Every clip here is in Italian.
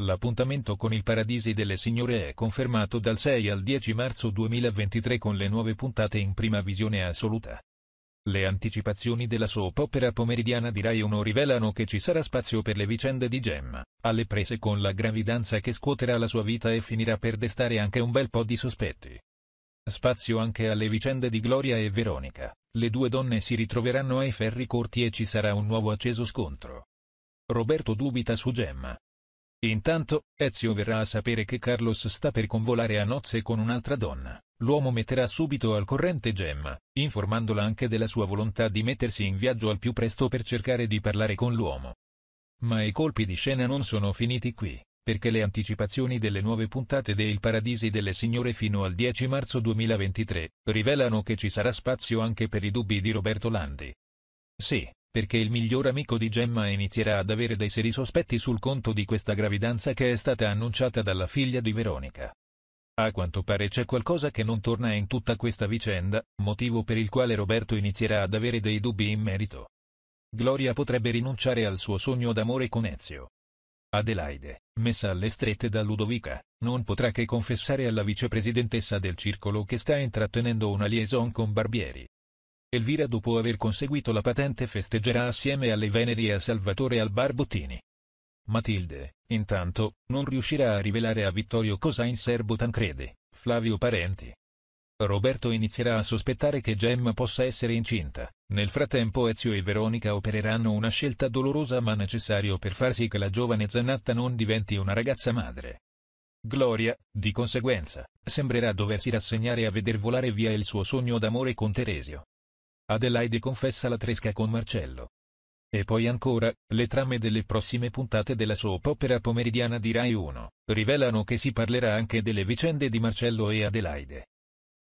L'appuntamento con il Paradisi delle Signore è confermato dal 6 al 10 marzo 2023 con le nuove puntate in prima visione assoluta. Le anticipazioni della soap opera pomeridiana di Rai 1 rivelano che ci sarà spazio per le vicende di Gemma, alle prese con la gravidanza che scuoterà la sua vita e finirà per destare anche un bel po' di sospetti. Spazio anche alle vicende di Gloria e Veronica, le due donne si ritroveranno ai ferri corti e ci sarà un nuovo acceso scontro. Roberto dubita su Gemma, Intanto, Ezio verrà a sapere che Carlos sta per convolare a nozze con un'altra donna. L'uomo metterà subito al corrente Gemma, informandola anche della sua volontà di mettersi in viaggio al più presto per cercare di parlare con l'uomo. Ma i colpi di scena non sono finiti qui, perché le anticipazioni delle nuove puntate de Il Paradisi delle Signore fino al 10 marzo 2023 rivelano che ci sarà spazio anche per i dubbi di Roberto Landi. Sì, perché il miglior amico di Gemma inizierà ad avere dei seri sospetti sul conto di questa gravidanza che è stata annunciata dalla figlia di Veronica. A quanto pare c'è qualcosa che non torna in tutta questa vicenda, motivo per il quale Roberto inizierà ad avere dei dubbi in merito. Gloria potrebbe rinunciare al suo sogno d'amore con Ezio. Adelaide, messa alle strette da Ludovica, non potrà che confessare alla vicepresidentessa del circolo che sta intrattenendo una liaison con Barbieri, Elvira dopo aver conseguito la patente festeggerà assieme alle Veneri e a Salvatore al Barbottini. Matilde, intanto, non riuscirà a rivelare a Vittorio cosa in serbo Tancredi, Flavio Parenti. Roberto inizierà a sospettare che Gemma possa essere incinta. Nel frattempo Ezio e Veronica opereranno una scelta dolorosa ma necessaria per far sì che la giovane Zanatta non diventi una ragazza madre. Gloria, di conseguenza, sembrerà doversi rassegnare a veder volare via il suo sogno d'amore con Teresio. Adelaide confessa la tresca con Marcello. E poi ancora, le trame delle prossime puntate della soap opera pomeridiana di Rai 1 rivelano che si parlerà anche delle vicende di Marcello e Adelaide.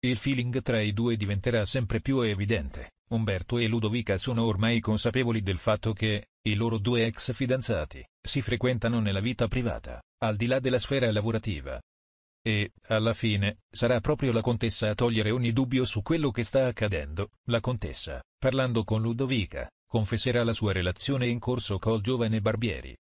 Il feeling tra i due diventerà sempre più evidente. Umberto e Ludovica sono ormai consapevoli del fatto che, i loro due ex fidanzati, si frequentano nella vita privata, al di là della sfera lavorativa, e, alla fine, sarà proprio la contessa a togliere ogni dubbio su quello che sta accadendo. La contessa, parlando con Ludovica, confesserà la sua relazione in corso col giovane Barbieri.